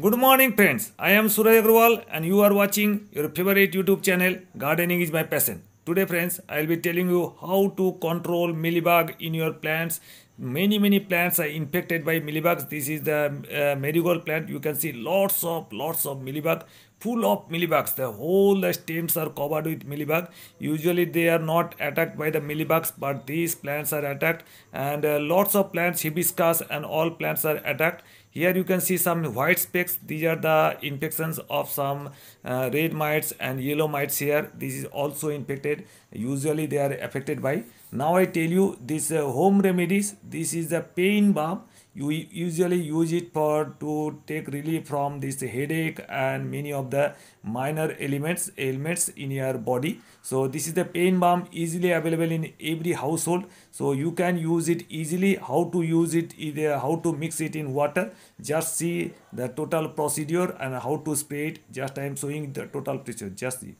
Good morning friends, I am Suraj Agrawal and you are watching your favorite YouTube channel Gardening is my passion. Today friends, I will be telling you how to control mealybug in your plants. Many many plants are infected by mealybugs. This is the uh, marigold plant. You can see lots of lots of mealybug full of millibugs. The whole stems are covered with millibug. Usually they are not attacked by the millibugs, but these plants are attacked. And uh, lots of plants, hibiscus and all plants are attacked. Here you can see some white specks. These are the infections of some uh, red mites and yellow mites here. This is also infected. Usually they are affected by. Now I tell you this uh, home remedies. This is the pain balm you usually use it for to take relief from this headache and many of the minor elements ailments in your body so this is the pain balm easily available in every household so you can use it easily how to use it either how to mix it in water just see the total procedure and how to spray it just i am showing the total procedure just see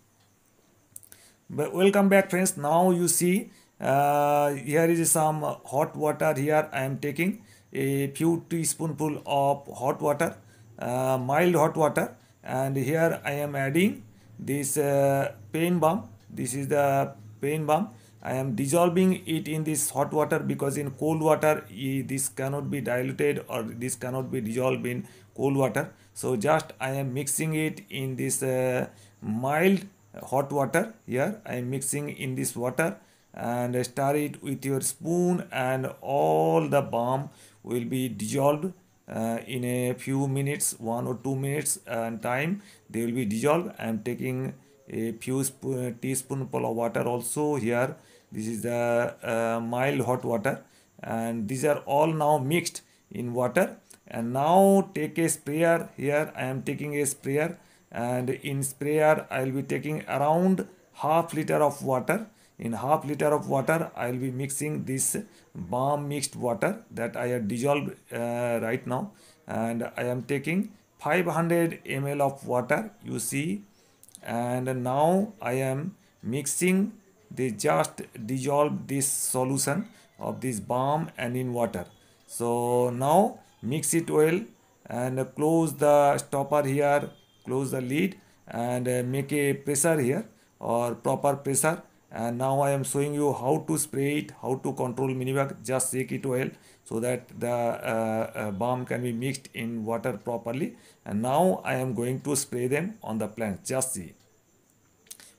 but welcome back friends now you see uh, here is some hot water here i am taking a few teaspoonful of hot water, uh, mild hot water and here I am adding this uh, pain balm. This is the pain balm. I am dissolving it in this hot water because in cold water this cannot be diluted or this cannot be dissolved in cold water. So just I am mixing it in this uh, mild hot water here. I am mixing in this water and stir it with your spoon and all the balm will be dissolved uh, in a few minutes one or two minutes and time they will be dissolved i am taking a few sp uh, teaspoonful of water also here this is the uh, mild hot water and these are all now mixed in water and now take a sprayer here i am taking a sprayer and in sprayer i'll be taking around half liter of water in half liter of water i will be mixing this balm mixed water that i have dissolved uh, right now and i am taking 500 ml of water you see and now i am mixing the just dissolve this solution of this balm and in water so now mix it well and close the stopper here close the lid and uh, make a pressure here or proper pressure and now I am showing you how to spray it how to control minivac just shake it well so that the uh, uh, balm can be mixed in water properly and now I am going to spray them on the plant just see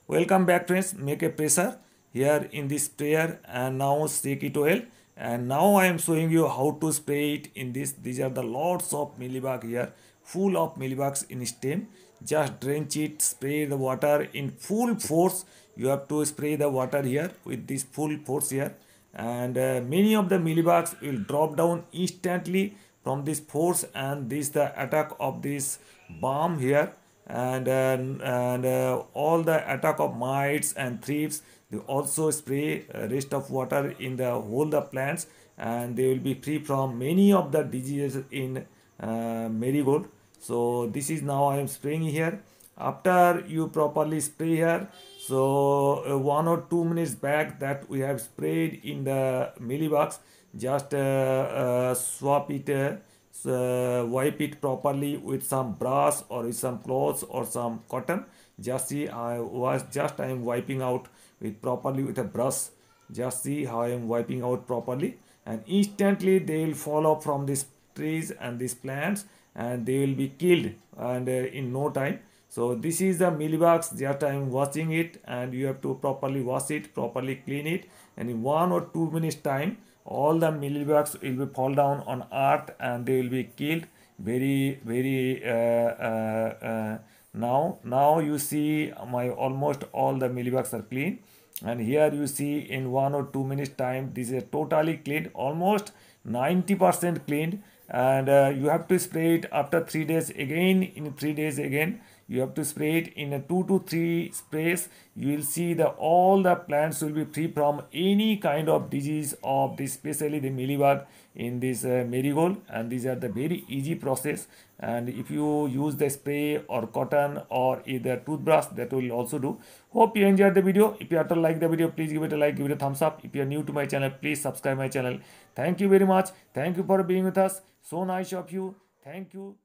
welcome back friends make a pressure here in this sprayer and now shake it well and now I am showing you how to spray it in this these are the lots of millibug here full of mealybugs in stem just drench it spray the water in full force you have to spray the water here with this full force here and uh, many of the mealybugs will drop down instantly from this force and this the attack of this bomb here and uh, and uh, all the attack of mites and thrips they also spray uh, rest of water in the whole the plants and they will be free from many of the diseases in uh, marigold so this is now i am spraying here after you properly spray here so uh, one or two minutes back that we have sprayed in the mealy box just uh, swap it so wipe it properly with some brass or with some cloth or some cotton just see i was just i am wiping out with properly with a brush just see how i am wiping out properly and instantly they will fall off from this trees and these plants and they will be killed and uh, in no time so this is the millibugs that I am watching it and you have to properly wash it, properly clean it and in one or two minutes time all the millibugs will be fall down on earth and they will be killed very very uh, uh, uh, now now you see my almost all the millibugs are clean and here you see in one or two minutes time this is totally cleaned almost 90% cleaned and uh, you have to spray it after three days again in three days again you have to spray it in a two to three sprays you will see that all the plants will be free from any kind of disease of this especially the mealybug in this uh, marigold and these are the very easy process and if you use the spray or cotton or either toothbrush that will also do hope you enjoyed the video if you have to like the video please give it a like give it a thumbs up if you are new to my channel please subscribe my channel thank you very much thank you for being with us so nice of you thank you